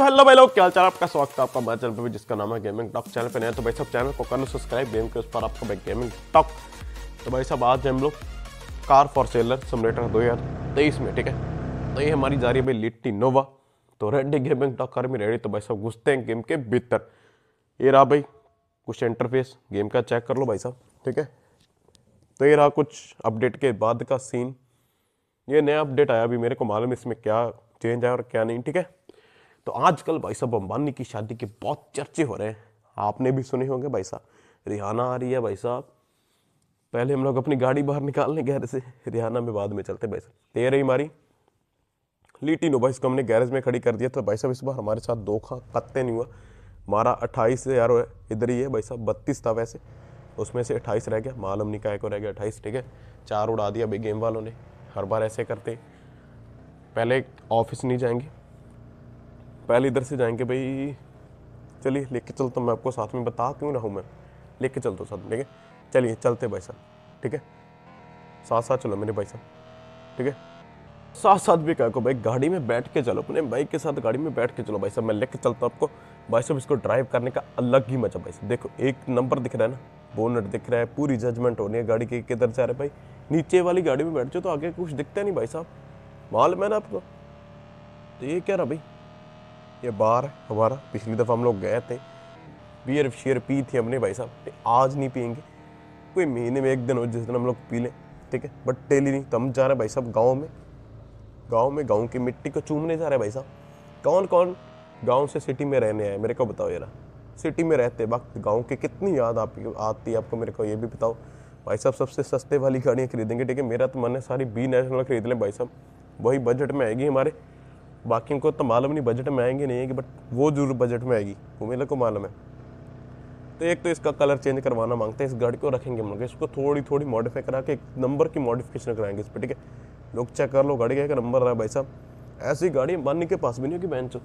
तो हेलो भाई लोग क्या चाल आपका स्वागत है आपका हमारे चैनल पर जिसका नाम है गेमिंग टॉक चैनल पे नया तो भाई साहब चैनल को कर लो सब्सक्राइब गेम के उस पर आपका भाई गेमिंग टॉक तो भाई साहब आज हम लोग कार फॉर सेलर समलेटर दो हज़ार तेईस में ठीक है तो ये हमारी जा रही है भाई लिट्टी नोवा तो रेडी गेमिंग टॉक कर में रेडी तो भाई साहब घुसते हैं गेम के भीतर ये रहा भाई कुछ इंटरफेस गेम का चेक कर लो भाई साहब ठीक है तो ये रहा कुछ अपडेट के बाद का सीन ये नया अपडेट आया अभी मेरे को मालूम इसमें क्या चेंज आया और क्या नहीं ठीक है तो आजकल भाई साहब अंबानी की शादी के बहुत चर्चे हो रहे हैं आपने भी सुने होंगे भाई साहब रिहाना आ रही है भाई साहब पहले हम लोग अपनी गाड़ी बाहर निकालने गैरेज से रिहाना में बाद में चलते भाई साहब तेरह ही मारी लीटी नो भाई इसको हमने गैरेज में खड़ी कर दिया था भाई साहब इस बार हमारे साथ दो खा कत्ते नहीं हुआ हमारा अट्ठाईस यार इधर ही है भाई साहब बत्तीस था वैसे उसमें से अट्ठाईस रह गया मालूम नहीं को रह गया अट्ठाईस ठीक है चार उड़ा दिया भाई गेम वालों ने हर बार ऐसे करते पहले ऑफिस नहीं जाएंगे पहले इधर से जाएंगे भाई चलिए लेके चलता हूँ मैं आपको साथ में बता क्यों ना हूँ मैं लेके चलता हूँ साथ में ठीक है चलिए चलते भाई साहब ठीक है साथ साथ चलो मेरे भाई साहब ठीक है साथ साथ भी कह को भाई गाड़ी में बैठ के चलो अपने बाइक के साथ गाड़ी में बैठ के चलो भाई साहब मैं लेके चलता हूँ आपको भाई साहब इसको ड्राइव करने का अलग ही मजा भाई साहब देखो एक नंबर दिख रहा है ना बोनट दिख रहा है पूरी जजमेंट होनी है गाड़ी के किधर से आ रहे भाई नीचे वाली गाड़ी में बैठ जाओ तो आगे कुछ दिखता नहीं भाई साहब माल मैंने आपको तो ये कह रहा भाई ये बार हमारा पिछली दफ़ा हम लोग गए थे बियर शेयर पी थी हमने भाई साहब आज नहीं पियेंगे कोई महीने में एक दिन हो जिस दिन हम लोग पी लें ठीक है बट डेली नहीं तो हम जा रहे हैं भाई साहब गाँव में गाँव में गाँव की मिट्टी को चूमने जा रहे हैं भाई साहब कौन कौन गाँव से सिटी में रहने आए मेरे को बताओ यार सिटी में रहते वक्त गाँव की कितनी याद आपकी आती है आपको मेरे को ये भी बताओ भाई साहब सबसे सस्ते वाली गाड़ियाँ खरीदेंगे ठीक है मेरा तो मन है सारी बी नेशनल खरीद लें भाई साहब वही बजट में आएगी हमारे बाकी उनको तो मालूम नहीं बजट में आएंगे नहीं आएंगे बट वो जरूर बजट में आएगी वो मेरे को मालूम है तो एक तो इसका कलर चेंज करवाना मांगते हैं इस गाड़ी को रखेंगे मांगे इसको थोड़ी थोड़ी मॉडिफाई करा के एक नंबर की मॉडिफिकेशन कराएंगे इस पर ठीक है लोग चेक कर लो गाड़ी का एक नंबर रहा भाई साहब ऐसी गाड़ी मानी के पास भी नहीं होगी बेंच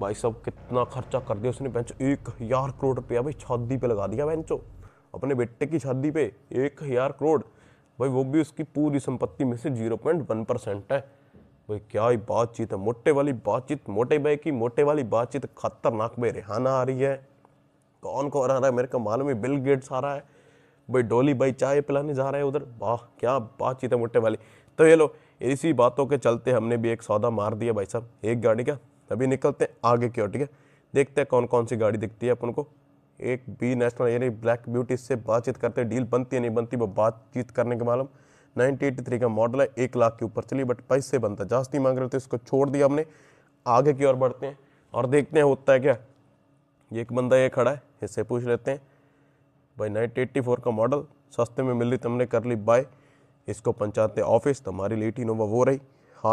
भाई साहब कितना खर्चा कर दिया उसने बेंच एक हज़ार करोड़ रुपया भाई छादी पे लगा दिया बेंचो अपने बेटे की छादी पे एक हज़ार करोड़ भाई वो भी उसकी पूरी संपत्ति में से जीरो पॉइंट वन परसेंट है भाई क्या ही बातचीत है मोटे वाली बातचीत मोटे भाई की मोटे वाली बातचीत खतरनाक भाई रिहाना आ रही है कौन कौन आ रहा है मेरे को मालूम है बिल गेट्स आ रहा है भाई डोली भाई चाय पिलाने जा रहा है उधर वाह क्या बातचीत है मोटे वाली तो ये लो इसी बातों के चलते हमने भी एक सौदा मार दिया भाई साहब एक गाड़ी का अभी निकलते हैं आगे की ओर ठीक है देखते हैं कौन कौन सी गाड़ी दिखती है अपन को एक बी नेशनल यानी ब्लैक ब्यूटी से बातचीत करते डील बनती है नहीं बनती वो बातचीत करने के मालूम नाइनटीन थ्री का मॉडल है एक लाख के ऊपर चली बट पैसे बनता जास्ती मांग रहे थे इसको छोड़ दिया हमने आगे की ओर बढ़ते हैं और देखते हैं होता है क्या ये एक बंदा ये खड़ा है इससे पूछ लेते हैं भाई नाइनटी एट्टी फोर का मॉडल सस्ते में मिल रही तो हमने कर ली बाय इसको पंचायत ऑफिस तो हमारी लेट इनोवा वो रही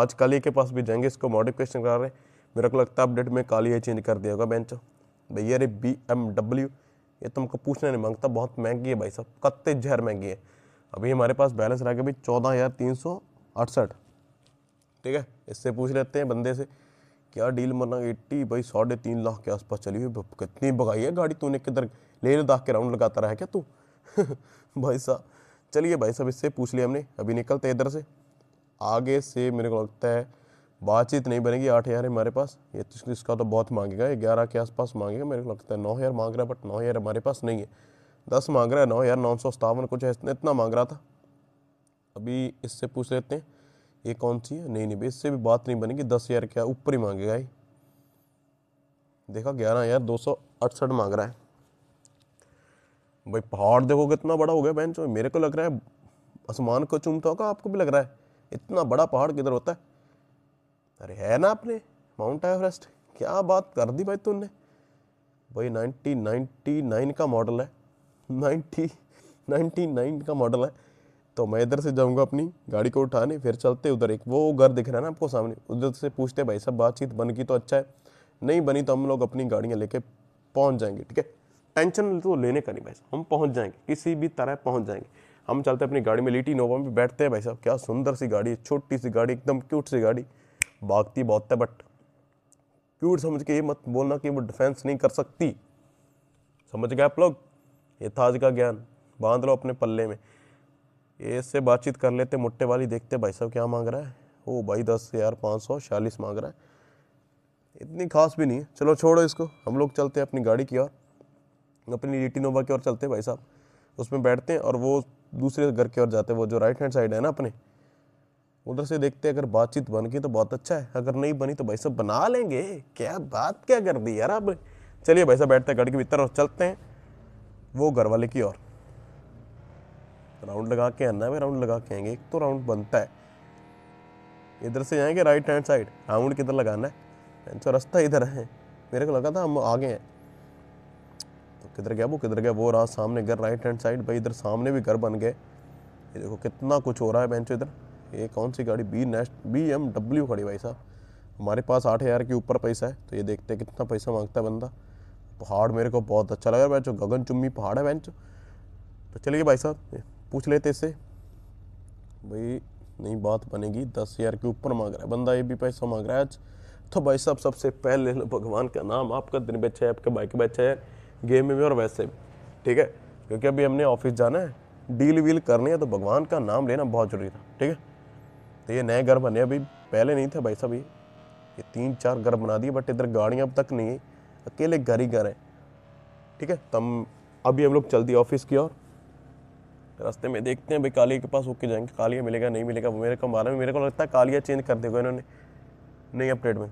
आज काली के पास भी जाएंगे इसको मॉडिफिकेशन करा रहे हैं मेरे को लगता है अपडेट में काली है चेंज कर दिया होगा बेंच भैया अरे बी एम डब्ल्यू ये तुमको पूछना नहीं मांगता बहुत महंगी है भाई साहब कत्ते जहर महंगी है अभी हमारे पास बैलेंस रह गया भाई चौदह हज़ार तीन सौ अड़सठ ठीक है इससे पूछ लेते हैं बंदे से क्या डील मरना एट्टी भाई साढ़े तीन लाख के आसपास चली हुई कितनी भगाई है गाड़ी तूने किधर ले लद्दाख के राउंड लगाता रहा है क्या तू भाई साहब चलिए भाई साहब इससे पूछ लिया हमने अभी निकलते हैं इधर से आगे से मेरे को लगता है बातचीत नहीं बनेगी आठ हज़ार हमारे पास ये तो इसका तो बहुत मांगेगा ग्यारह के आसपास मांगेगा मेरे को लगता है नौ हज़ार मांग रहा है बट नौ हज़ार हमारे पास नहीं है दस मांग रहा है नौ यार नौ सौ सतावन कुछ है इतना मांग रहा था अभी इससे पूछ लेते हैं ये कौन सी है नहीं नहीं भाई इससे भी बात नहीं बनेगी दस हज़ार क्या ऊपर ही मांगेगा ये देखा ग्यारह हज़ार दो सौ अड़सठ मांग रहा है भाई पहाड़ देखो कितना बड़ा हो गया बहन चो मेरे को लग रहा है आसमान को चूमता होगा आपको भी लग रहा है इतना बड़ा पहाड़ किधर होता है अरे है ना आपने माउंट एवरेस्ट क्या बात कर दी भाई तुमने भाई नाइनटीन नाइनटी नाइन का मॉडल है नाइन्टी नाइन का मॉडल है तो मैं इधर से जाऊंगा अपनी गाड़ी को उठाने फिर चलते उधर एक वो घर दिख रहा है ना आपको सामने उधर से पूछते भाई साहब बातचीत बन की तो अच्छा है नहीं बनी तो हम लोग अपनी गाड़ियाँ लेके पहुँच जाएंगे ठीक है टेंशन तो लेने का नहीं भाई साहब हम पहुँच जाएंगे किसी भी तरह पहुँच जाएंगे हम चलते अपनी गाड़ी में लीटी नोवा में बैठते हैं भाई साहब क्या सुंदर सी गाड़ी है छोटी सी गाड़ी एकदम क्यूट सी गाड़ी भागती बहुत है बट क्यूट समझ के ये मत बोलना कि वो डिफेंस नहीं कर सकती समझ गए आप लोग ये थाज का ज्ञान बांध लो अपने पल्ले में इससे बातचीत कर लेते मुट्टे वाली देखते भाई साहब क्या मांग रहा है ओ भाई दस हज़ार पाँच सौ छियालीस मांग रहा है इतनी खास भी नहीं है चलो छोड़ो इसको हम लोग चलते हैं अपनी गाड़ी की ओर अपनी रिटिनोवा की ओर चलते हैं भाई साहब उसमें बैठते हैं और वो दूसरे घर की ओर जाते हैं वो जो राइट हैंड साइड है ना अपने उधर से देखते हैं अगर बातचीत बन गई तो बहुत अच्छा है अगर नहीं बनी तो भाई साहब बना लेंगे क्या बात क्या कर दी यार अब चलिए भाई साहब बैठते हैं गाड़ी के भीतर और चलते हैं वो घर वाले की ओर राउंड लगा के आना है राउंड लगा के आएंगे एक तो राउंड बनता है इधर से जाएंगे राइट हैंड साइड राउंड किधर लगाना है तो रास्ता इधर है मेरे को लगा था हम आगे हैं तो किधर गया वो किधर गया वो रहा सामने घर राइट हैंड साइड भाई इधर सामने भी घर बन गए ये देखो कितना कुछ हो रहा है बेंचो इधर ये कौन सी गाड़ी बी नेस्ट बी एम डब्ल्यू खड़ी भाई साहब हमारे पास आठ हज़ार के ऊपर पैसा है तो ये देखते हैं कितना पैसा मांगता है बंदा पहाड़ मेरे को बहुत अच्छा लगा बैंक गगन चुम्मी पहाड़ है बैंक तो चलिए भाई साहब पूछ लेते इससे भाई नहीं बात बनेगी दस हज़ार के ऊपर मांग रहा है बंदा ये भी पैसा मांग रहा है आज तो भाई साहब सबसे पहले भगवान का नाम आपका दिन बेचा है आपके बाइक बेचा है गेम में भी और वैसे भी ठीक है क्योंकि अभी हमने ऑफिस जाना है डील वील करनी है तो भगवान का नाम लेना बहुत जरूरी था ठीक है तो ये नए घर बने अभी पहले नहीं थे भाई साहब ये ये तीन चार घर बना दिए बट इधर गाड़ियाँ अब तक नहीं अकेले घर ही घर है ठीक है तब अभी हम लोग चलती ऑफिस की ओर रास्ते में देखते हैं भाई कालिया के पास होके जाएंगे कालिया मिलेगा नहीं मिलेगा मेरे को मारा मेरे को लगता है कालिया चेंज कर देगा इन्होंने नई अपडेट में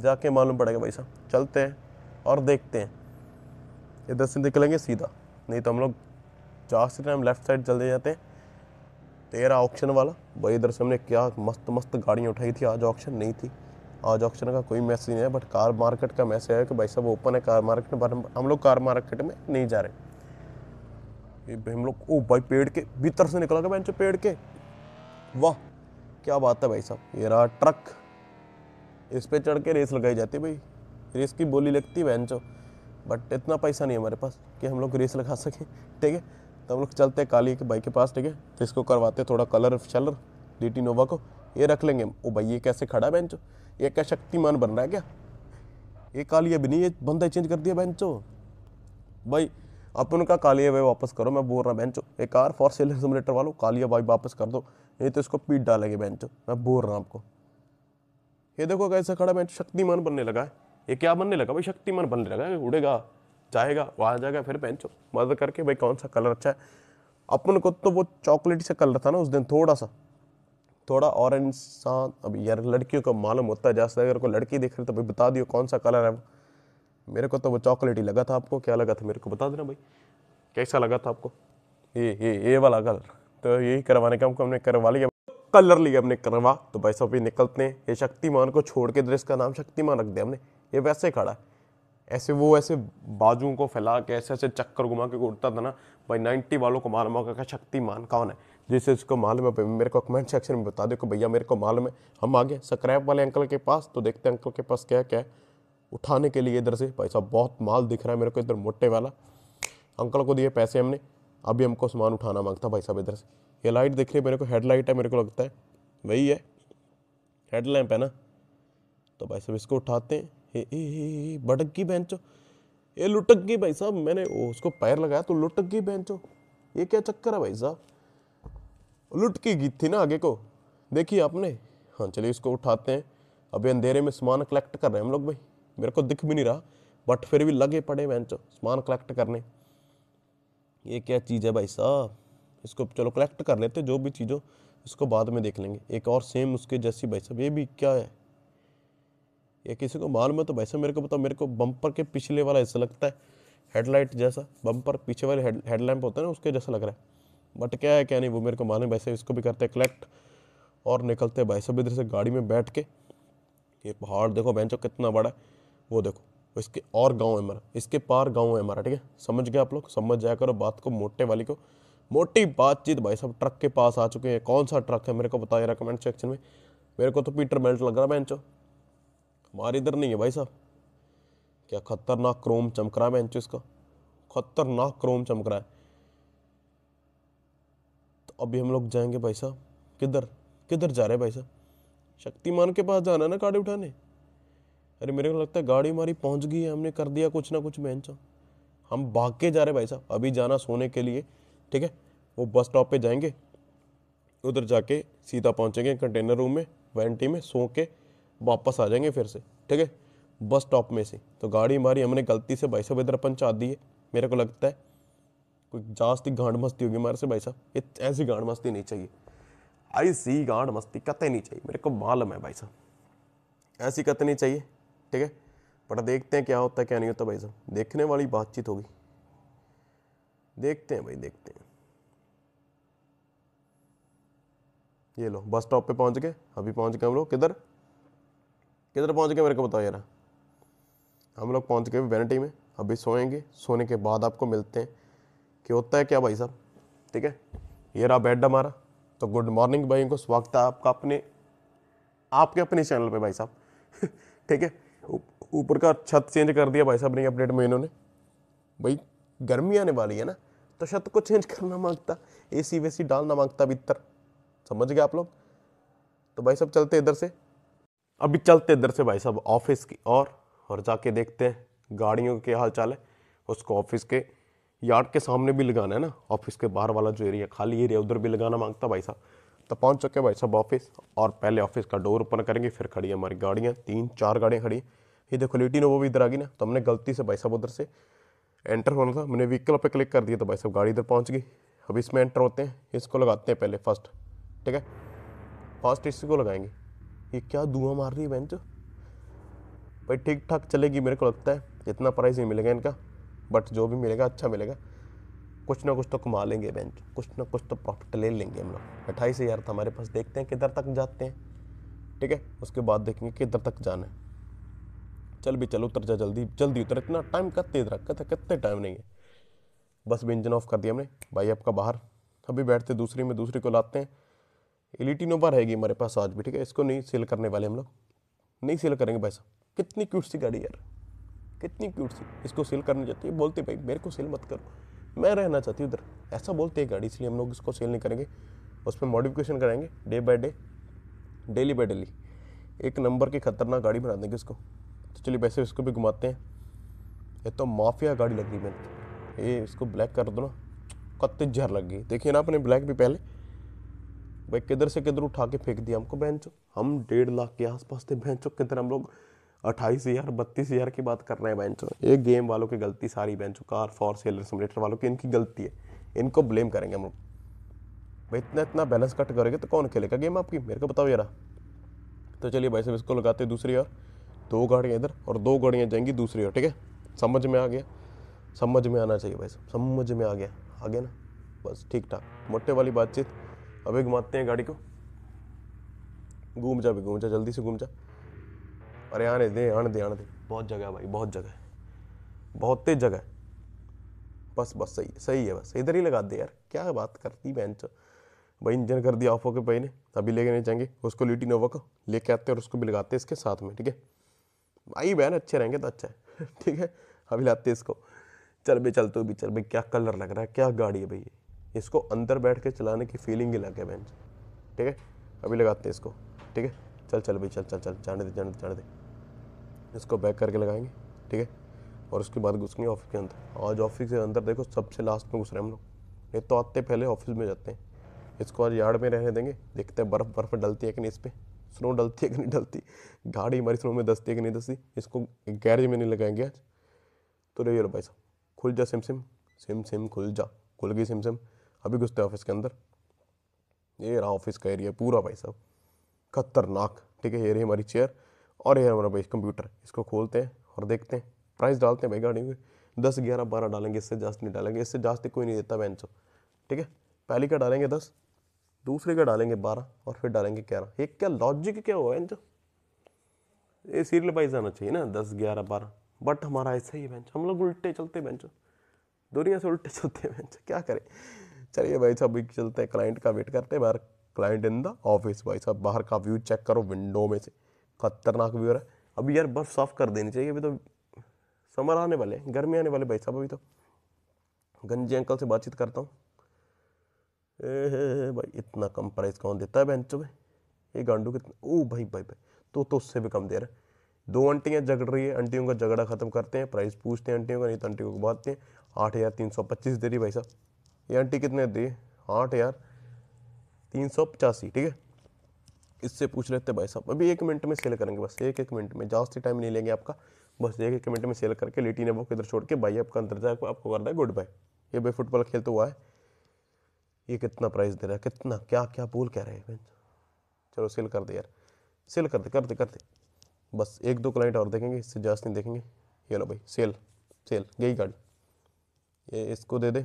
जाके मालूम पड़ेगा भाई साहब चलते हैं और देखते हैं इधर से निकलेंगे सीधा नहीं तो हम लोग चार से टाइम लेफ्ट साइड चलते जाते हैं तेरा ऑप्शन वाला भाई इधर से हमने क्या मस्त मस्त गाड़ियाँ उठाई थी आज ऑप्शन नहीं थी आज ऑक्शन का कोई मैसेज नहीं है बट कार मार्केट का मैसेज है कि भाई साहब ओपन है कार मार्केट बट हम लोग कार मार्केट में नहीं जा रहे हम लोग ओ भाई पेड़ के भीतर से निकला गया बेंचो पेड़ के वाह क्या बात है भाई साहब ये रहा ट्रक इस पर चढ़ के रेस लगाई जाती है भाई रेस की बोली लगती है बेंचो बट इतना पैसा नहीं है हमारे पास कि हम लोग रेस लगा सकें ठीक है तो हम लोग चलते हैं काली के भाई के पास ठीक है तो इसको करवाते थोड़ा कलर शलर डी टी नोवा को ये रख लेंगे ओ भाई ये कैसे खड़ा है बेंचो ये क्या शक्तिमान बन रहा है क्या ये कालिया भी नहीं ये बंदा चेंज कर दिया बेंचो भाई अपन का कालिया भाई वापस करो मैं बोल रहा बेंचो एक कार फॉर सेलर सिमुलेटर वालों कालिया भाई वापस कर दो नहीं तो इसको पीट डालेंगे बेंचो मैं बोल रहा हूँ आपको ये देखो कैसे खड़ा बेंचो शक्तिमान बनने लगा है ये क्या बनने लगा भाई शक्तिमान बनने लगा है उड़ेगा जाएगा वहाँ जाएगा फिर बेंचो मदद करके भाई कौन सा कलर अच्छा है अपन को तो वो चॉकलेट से कलर था ना उस दिन थोड़ा सा थोड़ा ऑरेंज सा अब यार लड़कियों को मालूम होता है जैसे अगर कोई लड़की देख रही तो भाई बता दियो कौन सा कलर है मेरे को तो वो चॉकलेट ही लगा था आपको क्या लगा था मेरे को बता देना भाई कैसा लगा था आपको ये ये ये वाला कलर तो यही करवाने का हमको हमने करवा लिया कलर लिया हमने करवा तो भाई सब भी निकलते हैं ये शक्तिमान को छोड़ के ड्रेस का नाम शक्तिमान रख दिया हमने ये वैसे खड़ा है ऐसे वो ऐसे बाजुओं को फैला के ऐसे ऐसे चक्कर घुमा के उड़ता था ना भाई नाइन्टी वालों को मार मौका का शक्तिमान कौन है जैसे उसको मालूम है मेरे को कमेंट सेक्शन में बता देखो कि भैया मेरे को मालूम है हम आ गए सक्रैप वाले अंकल के पास तो देखते हैं अंकल के पास क्या क्या है उठाने के लिए इधर से भाई साहब बहुत माल दिख रहा है मेरे को इधर मोटे वाला अंकल को दिए पैसे हमने अभी हमको सामान उठाना मांगता भाई साहब इधर से ये लाइट दिख रही है मेरे को हेडलाइट है मेरे को लगता है वही है हेड लैम्प है ना तो भाई साहब इसको उठाते हैं ए, ए, ए, ए भटक गई बेंचो ये लुटक गई भाई साहब मैंने उसको पैर लगाया तो लुटक गई बेंचो ये क्या चक्कर है भाई साहब लुटकी गीत थी ना आगे को देखिए आपने हाँ चलिए इसको उठाते हैं अभी अंधेरे में सामान कलेक्ट कर रहे हैं हम लोग भाई मेरे को दिख भी नहीं रहा बट फिर भी लगे पड़े चो सामान कलेक्ट करने ये क्या चीज़ है भाई साहब इसको चलो कलेक्ट कर लेते जो भी चीज़ हो इसको बाद में देख लेंगे एक और सेम उसके जैसी भाई साहब ये भी क्या है ये किसी को मालूम है तो भाई साहब मेरे को बताओ मेरे को बम्पर के पिछले वाला ऐसा लगता है हेडलाइट जैसा बम्पर पीछे वाले हेडलैम्प होता है ना उसके जैसा लग रहा है बट क्या है क्या नहीं वो मेरे को मालूम साहब इसको भी करते कलेक्ट और निकलते भाई साहब इधर से गाड़ी में बैठ के ये पहाड़ देखो बहन कितना बड़ा है वो देखो इसके और गाँव है हमारा इसके पार गाँव है हमारा ठीक है समझ गया आप लोग समझ जाया करो बात को मोटे वाली को मोटी बातचीत भाई साहब ट्रक के पास आ चुके हैं कौन सा ट्रक है मेरे को बताइए कमेंट सेक्शन में मेरे को तो पीटर बेल्ट लग रहा है बेंचो हमारे इधर नहीं है भाई साहब क्या खतरनाक क्रोम चमक रहा है बहनचो इसका खतरनाक क्रोम चमक रहा है तो अभी हम लोग जाएंगे भाई साहब किधर किधर जा रहे हैं भाई साहब शक्तिमान के पास जाना ना गाड़ी उठाने अरे मेरे को लगता है गाड़ी हमारी पहुंच गई है हमने कर दिया कुछ ना कुछ मैं हम भाग के जा रहे भाई साहब अभी जाना सोने के लिए ठीक है वो बस स्टॉप पे जाएंगे उधर जाके सीधा पहुंचेंगे कंटेनर रूम में वैंटी में सो के वापस आ जाएंगे फिर से ठीक है बस स्टॉप में से तो गाड़ी हमारी हमने गलती से भाई साहब इधर पहुँचा दी है मेरे को लगता है कोई जास्ती गांड मस्ती होगी हमारे से भाई साहब ये ऐसी गांड मस्ती नहीं चाहिए ऐसी गांड मस्ती कतई नहीं चाहिए मेरे को मालूम है भाई साहब ऐसी कतई नहीं चाहिए ठीक है बट देखते हैं क्या होता है क्या नहीं होता भाई साहब देखने वाली बातचीत होगी देखते हैं भाई देखते हैं ये लो बस स्टॉप पे पहुंच गए अभी पहुंच गए हम लोग किधर किधर पहुंच गए मेरे को बताओ यार हम लोग पहुंच गए वैनिटी में अभी सोएंगे सोने के बाद आपको मिलते हैं कि होता है क्या भाई साहब ठीक है ये रहा बेड हमारा तो गुड मॉर्निंग भाई को स्वागत है आपका अपने आपके अपने चैनल पे भाई साहब ठीक है ऊपर का छत चेंज कर दिया भाई साहब ने अपडेट में इन्होंने भाई गर्मी आने वाली है ना तो छत को चेंज करना मांगता ए सी वे सी डालना मांगता भीतर समझ गए आप लोग तो भाई साहब चलते इधर से अभी चलते इधर से भाई साहब ऑफिस की और और जाके देखते हैं गाड़ियों के हाल चाल है उसको ऑफिस के यार्ड के सामने भी लगाना है ना ऑफिस के बाहर वाला जो एरिया खाली एरिया उधर भी लगाना मांगता भाई साहब तो पहुंच चुके भाई साहब ऑफिस और पहले ऑफिस का डोर ओपन करेंगे फिर खड़ी हमारी गाड़ियाँ तीन चार गाड़ियाँ खड़ी ये देखो लेटिन वो भी इधर आ गई ना तो हमने गलती से भाई साहब उधर से एंटर होना था मैंने व्हीकल पर क्लिक कर दिया तो भाई साहब गाड़ी इधर पहुँच गई अब इसमें एंटर होते हैं इसको लगाते हैं पहले फर्स्ट ठीक है फर्स्ट इसी को लगाएंगे ये क्या धुआं मार रही है बेंच भाई ठीक ठाक चलेगी मेरे को लगता है इतना प्राइस नहीं मिलेगा इनका बट जो भी मिलेगा अच्छा मिलेगा कुछ ना कुछ तो कमा लेंगे बेंच कुछ ना कुछ तो प्रॉफिट ले लेंगे हम लोग अट्ठाईस हज़ार तो हमारे पास देखते हैं किधर तक जाते हैं ठीक है उसके बाद देखेंगे किधर तक जाना है चल भी चल उतर जा जल्दी जल्दी उतर इतना टाइम कत्ते इधर कत्ते कत्ते टाइम नहीं है बस भी इंजन ऑफ कर दिया हमने भाई आपका बाहर अभी बैठते दूसरी में दूसरी को लाते हैं नोबा रहेगी हमारे पास आज भी ठीक है इसको नहीं सेल करने वाले हम लोग नहीं सेल करेंगे भाई साहब कितनी क्यूट सी गाड़ी यार कितनी क्यूट सी इसको सेल करनी चाहती है बोलते भाई मेरे को सेल मत करो मैं रहना चाहती हूँ उधर ऐसा बोलते है गाड़ी इसलिए हम लोग इसको सेल नहीं करेंगे उस पर मॉडिफिकेशन कराएंगे day by day daily by daily एक नंबर की खतरनाक गाड़ी बना देंगे इसको तो चलिए वैसे इसको भी घुमाते हैं ये तो माफिया गाड़ी लग रही मैंने ये इसको ब्लैक कर दो ना कत्ते जहर लग गई देखिए ना अपने ब्लैक भी पहले भाई किधर से किधर उठा के फेंक दिया हमको बहन हम डेढ़ लाख के आसपास थे बहन किधर हम लोग अट्ठाईस हज़ार बत्तीस हज़ार की बात कर रहे हैं बेंचो ये गेम वालों की गलती सारी बेंचो कार फॉर सेलर सिमुलेटर वालों की इनकी गलती है इनको ब्लेम करेंगे हम लोग भाई इतना इतना बैलेंस कट करोगे तो कौन खेलेगा गेम आपकी मेरे को बताओ यार तो चलिए भाई साहब इसको लगाते दूसरी ओर दो गाड़ियाँ इधर और दो गाड़ियाँ जाएंगी दूसरी ओर ठीक है समझ में आ गया समझ में आना चाहिए भाई साहब समझ में आ गया आ गया ना बस ठीक ठाक मोटे वाली बातचीत अभी घुमाते हैं गाड़ी को घूम जा भी घूम जा जल्दी से घूम जा अरे आने दे आने दे आने दे बहुत जगह है भाई बहुत जगह है बहुत तेज जगह है बस बस सही सही है बस इधर ही लगा दे यार क्या बात करती बहन चो भाई इंजन कर दिया ऑफ होके भाई ने अभी लेके नहीं जाएंगे उसको लिटी नोवा को लेके आते हैं और उसको भी लगाते हैं इसके साथ में ठीक है भाई बहन अच्छे रहेंगे तो अच्छा है ठीक है अभी लाते इसको चल भाई चलते हुए भी चल भाई क्या कलर लग रहा है क्या गाड़ी है भाई इसको अंदर बैठ के चलाने की फीलिंग ही लग है बहन ठीक है अभी लगाते हैं इसको ठीक है चल चल भाई चल चल चल जाने दे जाने दे जाने दे इसको बैक करके लगाएंगे ठीक है और उसके बाद घुसेंगे ऑफिस के अंदर आज ऑफिस के अंदर देखो सबसे लास्ट में घुस रहे हैं हम लोग नहीं तो आते पहले ऑफिस में जाते हैं इसको आज यार्ड में रहने देंगे देखते हैं बर्फ़ बर्फ़ डलती है कि नहीं इस पर स्नो डलती है कि नहीं डलती गाड़ी हमारी स्नो में दसती है कि नहीं दसती इसको गैरेज में नहीं लगाएंगे आज तो रही भाई साहब खुल जा सिम सिम सिम सिम खुल जा खुल गई सिम सिम अभी घुसते हैं ऑफिस के अंदर ये रहा ऑफिस का एरिया पूरा भाई साहब खतरनाक ठीक है ये रही हमारी चेयर और ये हमारा भाई कंप्यूटर इसको खोलते हैं और देखते हैं प्राइस डालते हैं भाई गाड़ी में दस ग्यारह बारह डालेंगे इससे जास्त नहीं डालेंगे इससे जास्त कोई नहीं देता बेंचो ठीक है पहली का डालेंगे दस दूसरे का डालेंगे बारह और फिर डालेंगे ग्यारह ये क्या लॉजिक क्या हुआ बेंचो ये सीरियल वाइज आना चाहिए ना दस ग्यारह बारह बट हमारा ऐसा ही बेंच हम लोग उल्टे चलते बेंचो दुनिया से उल्टे चलते हैं बेंच क्या करें चलिए भाई साहब चलते हैं क्लाइंट का वेट करते हैं बाहर क्लाइंट इन द ऑफिस भाई साहब बाहर का व्यू चेक करो विंडो में से खतरनाक व्यूअर है अभी यार बर्फ़ साफ़ कर देनी चाहिए अभी तो समर आने वाले गर्मी आने वाले भाई साहब अभी तो गंजे अंकल से बातचीत करता हूँ ए भाई इतना कम प्राइस कौन देता है बेंचों में ये गांडू कितना ओ भाई भाई भाई तो तो उससे भी कम दे रहा है दो आंटियाँ झगड़ रही है आंटियों का झगड़ा ख़त्म करते हैं प्राइस पूछते हैं आंटियों का नहीं तो आंटियों को बांटते हैं आठ हज़ार तीन सौ पच्चीस दे रही भाई साहब ये आंटी कितने दी आठ हज़ार तीन सौ पचासी ठीक है इससे पूछ लेते भाई साहब अभी एक मिनट में सेल करेंगे बस एक एक मिनट में जास्ती टाइम नहीं लेंगे आपका बस एक एक मिनट में सेल करके लेटी ने वो किधर छोड़ के भाई आपका अंदर जाए आपको करना है गुड बाय ये भाई फुटबॉल खेलते हुआ है ये कितना प्राइस दे रहा है कितना क्या क्या बोल कह रहे हैं चलो सेल कर दे यार सेल कर दे कर दे कर दे बस एक दो क्लाइंट और देखेंगे इससे जास्त नहीं देखेंगे ये लो भाई सेल सेल गई गाड़ी ये इसको दे दे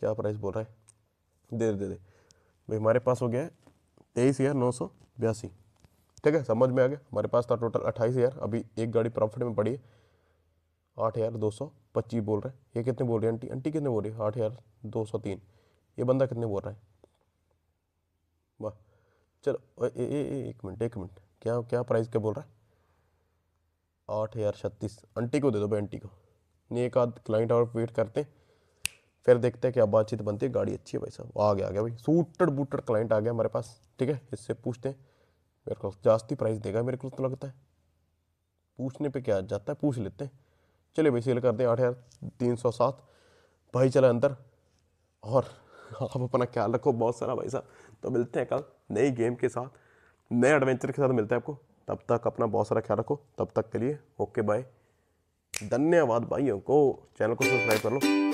क्या प्राइस बोल रहा है दे दे दे भाई हमारे पास हो गया है तेईस हज़ार नौ सौ बयासी ठीक है समझ में आ गया हमारे पास था टोटल अट्ठाईस हज़ार अभी एक गाड़ी प्रॉफिट में पड़ी है आठ हज़ार दो सौ पच्चीस बोल रहे हैं ये कितने बोल रही है आंटी आंटी कितने बोल रही है आठ हज़ार दो सौ तीन ये बंदा कितने बोल रहा है वाह चलो ए, ए, ए, एक मिनट एक मिनट क्या क्या प्राइस क्या बोल रहा है आठ हज़ार छत्तीस आंटी को दे दो भाई आंटी को नहीं एक आध क्लाइंट और वेट करते हैं फिर देखते हैं क्या बातचीत बनती है गाड़ी अच्छी है भाई साहब आ गया आ गया भाई सूटेड बूटेड क्लाइंट आ गया हमारे पास ठीक है इससे पूछते हैं मेरे को जास्ती प्राइस देगा मेरे को तो लगता है पूछने पे क्या जाता है पूछ लेते हैं चलिए भाई सेल करते हैं आठ हज़ार तीन सौ सात भाई चला अंदर और आप अपना ख्याल रखो बहुत सारा भाई साहब तो मिलते हैं कल नई गेम के साथ नए एडवेंचर के साथ मिलते हैं आपको तब तक अपना बहुत सारा ख्याल रखो तब तक के लिए ओके बाय धन्यवाद भाइयों को चैनल को सब्सक्राइब कर लो